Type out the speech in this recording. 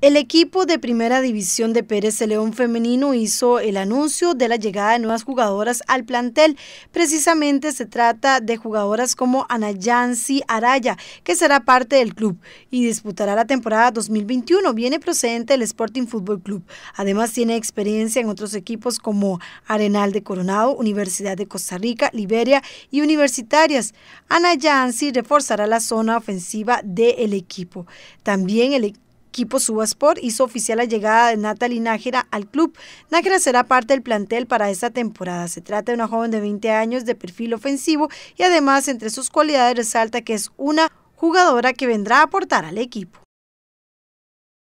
El equipo de primera división de Pérez el León Femenino hizo el anuncio de la llegada de nuevas jugadoras al plantel. Precisamente se trata de jugadoras como Anayansi Araya, que será parte del club y disputará la temporada 2021. Viene procedente del Sporting Fútbol Club. Además tiene experiencia en otros equipos como Arenal de Coronado, Universidad de Costa Rica, Liberia y Universitarias. Anayansi reforzará la zona ofensiva del equipo. También el equipo equipo Subasport hizo oficial la llegada de Natalie Nájera al club. Nájera será parte del plantel para esta temporada. Se trata de una joven de 20 años de perfil ofensivo y además entre sus cualidades resalta que es una jugadora que vendrá a aportar al equipo.